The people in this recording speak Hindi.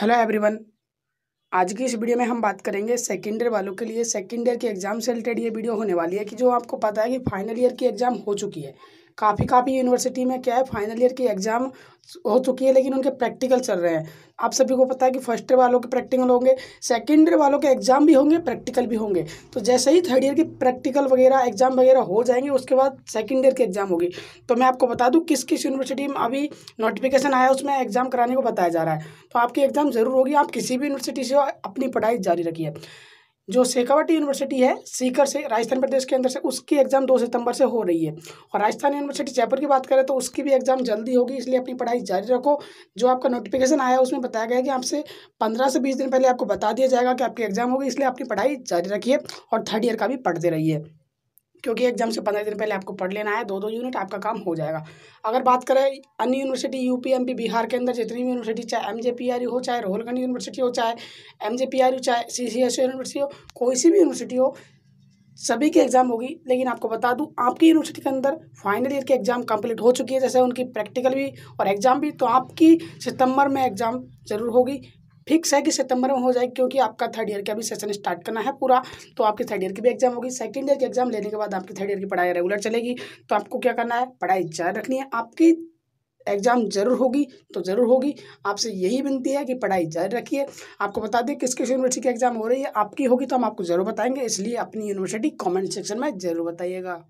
हेलो एवरीवन आज की इस वीडियो में हम बात करेंगे सेकेंड ईयर वालों के लिए सेकेंड ईयर के एग्ज़ाम से रिलेटेड ये वीडियो होने वाली है कि जो आपको पता है कि फाइनल ईयर की एग्ज़ाम हो चुकी है काफ़ी काफ़ी यूनिवर्सिटी में क्या है फाइनल ईयर की एग्ज़ाम हो चुकी है लेकिन उनके प्रैक्टिकल चल रहे हैं आप सभी को पता है कि फर्स्ट ईयर वालों के प्रैक्टिकल होंगे सेकेंड ईयर वालों के एग्जाम भी होंगे प्रैक्टिकल भी होंगे तो जैसे ही थर्ड ईयर के प्रैक्टिकल वगैरह एग्जाम वगैरह हो जाएंगे उसके बाद सेकेंड ईयर की एग्जाम होगी तो मैं आपको बता दूँ किस किस यूनिवर्सिटी में अभी नोटिफिकेशन आया उसमें एग्जाम कराने को बताया जा रहा है तो आपकी एग्जाम ज़रूर होगी आप किसी भी यूनिवर्सिटी से अपनी पढ़ाई जारी रखिए जो शेखावटी यूनिवर्सिटी है सीकर से राजस्थान प्रदेश के अंदर से उसकी एग्ज़ाम दो सितंबर से हो रही है और राजस्थान यूनिवर्सिटी जयपुर की बात करें तो उसकी भी एग्ज़ाम जल्दी होगी इसलिए अपनी पढ़ाई जारी रखो जो आपका नोटिफिकेशन आया उसमें बताया गया कि आपसे पंद्रह से बीस दिन पहले आपको बता दिया जाएगा कि आपकी एग्ज़ाम होगी इसलिए अपनी पढ़ाई जारी रखिए और थर्ड ईयर का भी पढ़ते रहिए क्योंकि एग्जाम से पंद्रह दिन पहले आपको पढ़ लेना है दो दो यूनिट आपका काम हो जाएगा अगर बात करें अन्य यूनिवर्सिटी यू पी बिहार के अंदर जितनी भी यूनिवर्सिटी चाहे एम जे पी हो चाहे रोहलगंज यूनिवर्सिटी हो चाहे एम जे पी चाहे सी सी एस यूनिवर्सिटी हो कोई सी भी यूनिवर्सिटी हो सभी की एग्ज़ाम होगी लेकिन आपको बता दूं आपकी यूनिवर्सिटी के अंदर फाइनल ईयर की एग्ज़ाम कंप्लीट हो चुकी है जैसे उनकी प्रैक्टिकल भी और एग्ज़ाम भी तो आपकी सितंबर में एग्ज़ाम ज़रूर होगी फिक्स है कि सितंबर में हो जाएगी क्योंकि आपका थर्ड ईयर का अभी सेशन स्टार्ट करना है पूरा तो आपकी थर्ड ईयर की भी एग्जाम होगी सेकेंड ईयर की एग्जाम लेने के बाद आपकी थर्ड ईयर की पढ़ाई रेगुलर चलेगी तो आपको क्या करना है पढ़ाई जारी रखनी है आपकी एग्ज़ाम जरूर होगी तो ज़रूर होगी आपसे यही विनती है कि पढ़ाई जारी रखिए आपको बता दें किस किस यूनिवर्सिटी की एग्ज़ाम हो रही है आपकी होगी तो हम आपको ज़रूर बताएंगे इसलिए अपनी यूनिवर्सिटी कमेंट सेक्शन में ज़रूर बताइएगा